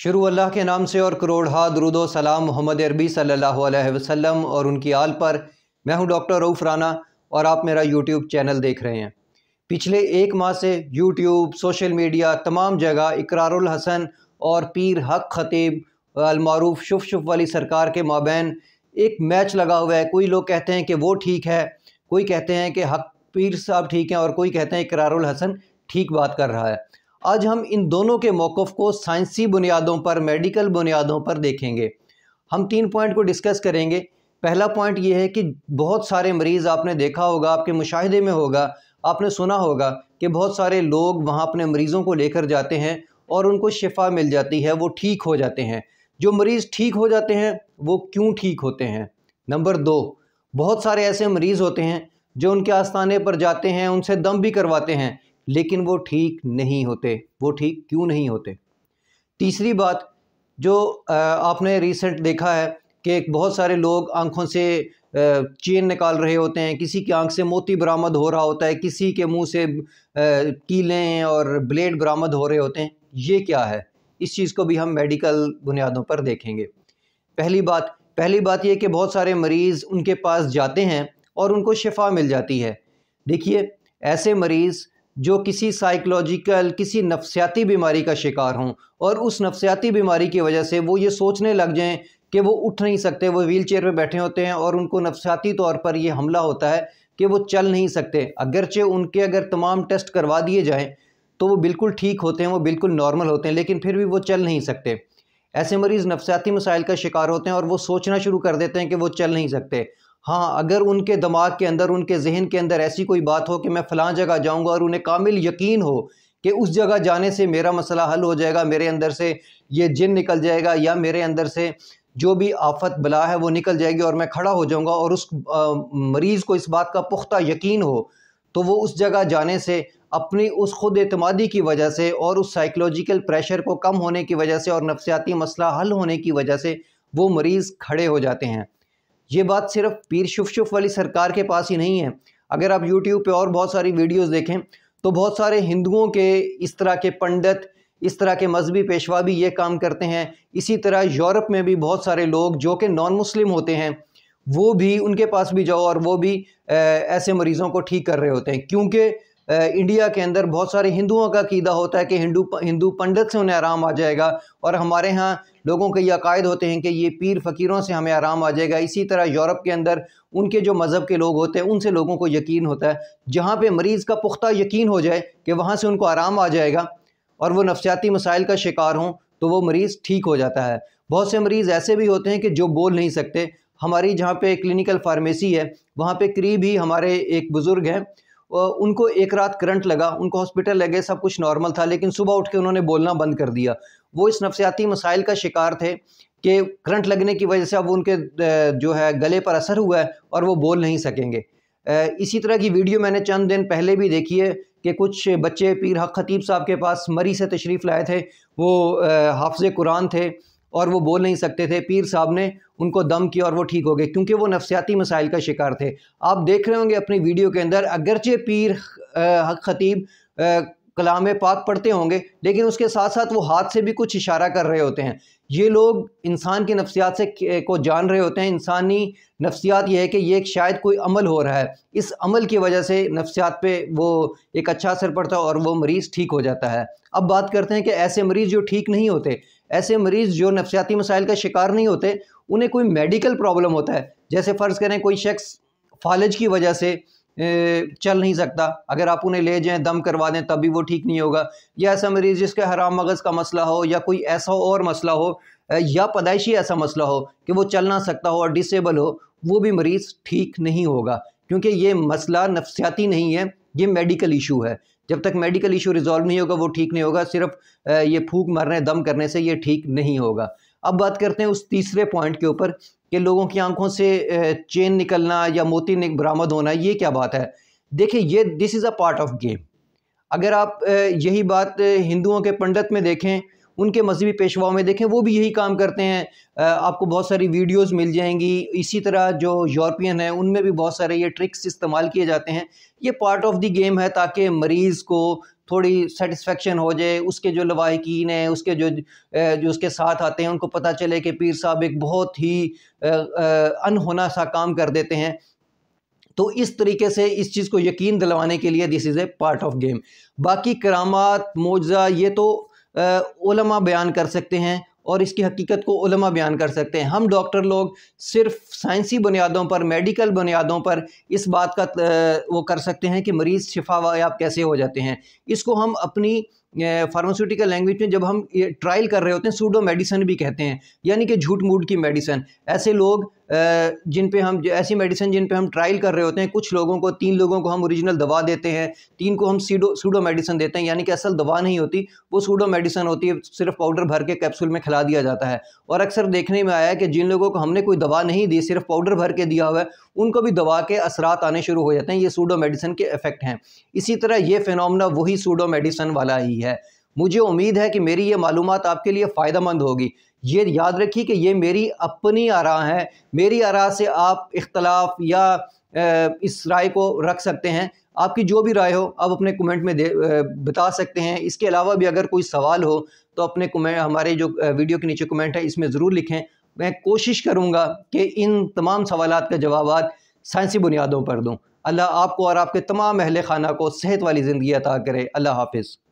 शुरू अल्लाह के नाम से और करोड़हा दरुदो सलाम मोहम्मद अरबी सल्लल्लाहु अलैहि वसल्लम और उनकी आल पर मैं हूं डॉक्टर रऊफ़ राना और आप मेरा यूट्यूब चैनल देख रहे हैं पिछले एक माह से यूट्यूब सोशल मीडिया तमाम जगह इकरारुल हसन और पीर हक ख़तीब अलमारूफ शुफ शुफ वाली सरकार के माबेन एक मैच लगा हुआ है कोई लोग कहते हैं कि वो ठीक है कोई कहते हैं कि हक पीर साहब ठीक हैं और कोई कहते हैं इकरारुल हसन ठीक बात कर रहा है आज हम इन दोनों के मौक़ को साइंसी बुनियादों पर मेडिकल बुनियादों पर देखेंगे हम तीन पॉइंट को डिस्कस करेंगे पहला पॉइंट ये है कि बहुत सारे मरीज़ आपने देखा होगा आपके मुशाहदे में होगा आपने सुना होगा कि बहुत सारे लोग वहाँ अपने मरीज़ों को लेकर जाते हैं और उनको शिफा मिल जाती है वो ठीक हो जाते हैं जो मरीज़ ठीक हो जाते हैं वो क्यों ठीक होते हैं नंबर दो बहुत सारे ऐसे मरीज़ होते हैं जो उनके आस्थाने पर जाते हैं उनसे दम भी करवाते हैं लेकिन वो ठीक नहीं होते वो ठीक क्यों नहीं होते तीसरी बात जो आपने रिसेंट देखा है कि बहुत सारे लोग आंखों से चेन निकाल रहे होते हैं किसी की आंख से मोती बरामद हो रहा होता है किसी के मुंह से कीलें और ब्लेड बरामद हो रहे होते हैं ये क्या है इस चीज़ को भी हम मेडिकल बुनियादों पर देखेंगे पहली बात पहली बात यह कि बहुत सारे मरीज़ उनके पास जाते हैं और उनको शिफा मिल जाती है देखिए ऐसे मरीज़ जो किसी साइकोलॉजिकल किसी नफसियाती बीमारी का शिकार हों और उस नफसियाती बीमारी की वजह से वो ये सोचने लग जाएं कि वो उठ नहीं सकते वो व्हील चेयर पर बैठे होते हैं और उनको नफसियाती तौर पर यह हमला होता है कि वो चल नहीं सकते अगरचे उनके अगर तमाम टेस्ट करवा दिए जाएँ तो वो बिल्कुल ठीक होते हैं वो बिल्कुल नॉर्मल होते हैं लेकिन फिर भी वो चल नहीं सकते ऐसे मरीज़ नफसियाती मसाइल का शिकार होते हैं और वो सोचना शुरू कर देते हैं कि वो चल नहीं सकते हाँ अगर उनके दिमाग के अंदर उनके जहन के अंदर ऐसी कोई बात हो कि मैं फ़लाँ जगह जाऊँगा और उन्हें कामिल यकीन हो कि उस जगह जाने से मेरा मसला हल हो जाएगा मेरे अंदर से ये जिन निकल जाएगा या मेरे अंदर से जो भी आफत बला है वो निकल जाएगी और मैं खड़ा हो जाऊँगा और उस मरीज़ को इस बात का पुख्ता यकीन हो तो वो उस जगह जाने से अपनी उस खुद अतमादी की वजह से और उस साइकोलॉजिकल प्रेशर को कम होने की वजह से और नफसियाती मसला हल होने की वजह से वो मरीज़ खड़े हो जाते हैं ये बात सिर्फ पीर शुफ शुफ वाली सरकार के पास ही नहीं है अगर आप यूट्यूब पे और बहुत सारी वीडियोस देखें तो बहुत सारे हिंदुओं के इस तरह के पंडित इस तरह के मजहबी पेशवा भी ये काम करते हैं इसी तरह यूरोप में भी बहुत सारे लोग जो कि नॉन मुस्लिम होते हैं वो भी उनके पास भी जाओ और वो भी ऐसे मरीज़ों को ठीक कर रहे होते हैं क्योंकि इंडिया के अंदर बहुत सारे हिंदुओं का कीदा होता है कि हिंदू हिंदू पंडित से उन्हें आराम आ जाएगा और हमारे यहाँ लोगों के ये अकायद होते हैं कि ये पीर फ़कीरों से हमें आराम आ जाएगा इसी तरह यूरोप के अंदर उनके जो मज़हब के लोग होते हैं उनसे लोगों को यकीन होता है जहाँ पर मरीज़ का पुख्ता यकीन हो जाए कि वहाँ से उनको आराम आ जाएगा और वह नफसियाती मसाइल का शिकार हों तो वो मरीज़ ठीक हो जाता है बहुत से मरीज़ ऐसे भी होते हैं कि जो बोल नहीं सकते हमारी जहाँ पे क्लिनिकल फार्मेसी है वहाँ पे करीब ही हमारे एक बुज़ुर्ग हैं उनको एक रात करंट लगा उनको हॉस्पिटल लगे सब कुछ नॉर्मल था लेकिन सुबह उठ के उन्होंने बोलना बंद कर दिया वो इस नफसियाती मसाइल का शिकार थे कि करंट लगने की वजह से अब उनके जो है गले पर असर हुआ है और वो बोल नहीं सकेंगे इसी तरह की वीडियो मैंने चंद दिन पहले भी देखी है कि कुछ बच्चे पीर हक खतीब साहब के पास मरी से तशरीफ़ लाए थे वो हाफज कुरान थे और वो बोल नहीं सकते थे पीर साहब ने उनको दम किया और वो ठीक हो गए क्योंकि वो नफसियाती मसाइल का शिकार थे आप देख रहे होंगे अपनी वीडियो के अंदर अगरचे पीर हक ख़तीब कलाम पाक पढ़ते होंगे लेकिन उसके साथ साथ वो हाथ से भी कुछ इशारा कर रहे होते हैं ये लोग इंसान की नफसियात से को जान रहे होते हैं इंसानी नफ्सियात यह है कि ये एक शायद कोई अमल हो रहा है इस अमल की वजह से नफसियात पे वो एक अच्छा असर पड़ता है और वो मरीज़ ठीक हो जाता है अब बात करते हैं कि ऐसे मरीज़ जो ठीक नहीं होते ऐसे मरीज़ जो नफसियाती मसाइल का शिकार नहीं होते उन्हें कोई मेडिकल प्रॉब्लम होता है जैसे फ़र्ज़ करें कोई शख्स फालज की वजह से चल नहीं सकता अगर आप उन्हें ले जाएं दम करवा दें तभी वो ठीक नहीं होगा या ऐसा मरीज़ जिसके हराम मगज़ का मसला हो या कोई ऐसा और मसला हो या पैदाइशी ऐसा मसला हो कि वो चल ना सकता हो और डिसेबल हो वो भी मरीज़ ठीक नहीं होगा क्योंकि ये मसला नफसियाती नहीं है ये मेडिकल इशू है जब तक मेडिकल इशू रिजॉल्व नहीं होगा वो ठीक नहीं होगा सिर्फ ये फूक मरने दम करने से ये ठीक नहीं होगा अब बात करते हैं उस तीसरे पॉइंट के ऊपर कि लोगों की आंखों से चेन निकलना या मोती निक बरामद होना ये क्या बात है देखिए ये this is a part of game अगर आप यही बात हिंदुओं के पंडित में देखें उनके मजहबी पेशवाओं में देखें वो भी यही काम करते हैं आपको बहुत सारी वीडियोस मिल जाएंगी इसी तरह जो यूरोपियन हैं उनमें भी बहुत सारे ये ट्रिक्स इस्तेमाल किए जाते हैं ये पार्ट ऑफ द गेम है ताकि मरीज़ को थोड़ी सेटिस्फेक्शन हो जाए उसके जो लवाकिन हैं उसके जो जो उसके साथ आते हैं उनको पता चले कि पीर साहब एक बहुत ही अनहोना सा काम कर देते हैं तो इस तरीके से इस चीज़ को यकीन दिलवाने के लिए this is a part of game बाकी करामात मोजा ये तो ओलमा बयान कर सकते हैं और इसकी हकीकत को ओलमा बयान कर सकते हैं हम डॉक्टर लोग सिर्फ साइंसी बुनियादों पर मेडिकल बुनियादों पर इस बात का वो कर सकते हैं कि मरीज़ शिफा वायाब कैसे हो जाते हैं इसको हम अपनी फार्मास्यूटिकल लैंग्वेज में जब हम ट्रायल कर रहे होते हैं सूडो मेडिसन भी कहते हैं यानी कि झूठ मूठ की मेडिसन ऐसे लोग जिन पे हम ऐसी मेडिसिन जिन पे हम ट्रायल कर रहे होते हैं कुछ लोगों को तीन लोगों को हम ओरिजिनल दवा देते हैं तीन को हम सीडो सूडो मेडिसिन देते हैं यानी कि असल दवा नहीं होती वो सूडो मेडिसिन होती है सिर्फ पाउडर भर के कैप्सूल में खिला दिया जाता है और अक्सर देखने में आया है कि जिन लोगों को हमने कोई दवा नहीं दी सिर्फ पाउडर भर के दिया हुआ है उनको भी दवा के असरात आने शुरू हो जाते हैं ये सूडो मेडिसिन के इफेक्ट हैं इसी तरह ये फिनमना वही सूडो मेडिसिन वाला ही है मुझे उम्मीद है कि मेरी ये मालूम आपके लिए फ़ायदा मंद होगी ये याद रखिए कि ये मेरी अपनी आरा है मेरी आरा से आप इख्तलाफ या इस राय को रख सकते हैं आपकी जो भी राय हो आप अपने कमेंट में दे बता सकते हैं इसके अलावा भी अगर कोई सवाल हो तो अपने कमेंट हमारे जो वीडियो के नीचे कमेंट है इसमें ज़रूर लिखें मैं कोशिश करूँगा कि इन तमाम सवाल का जवाब साइंसी बुनियादों पर दूँ अल्लाह आपको और आपके तमाम अहल खाना को सेहत वाली ज़िंदगी अता करे अल्लाह हाफिज़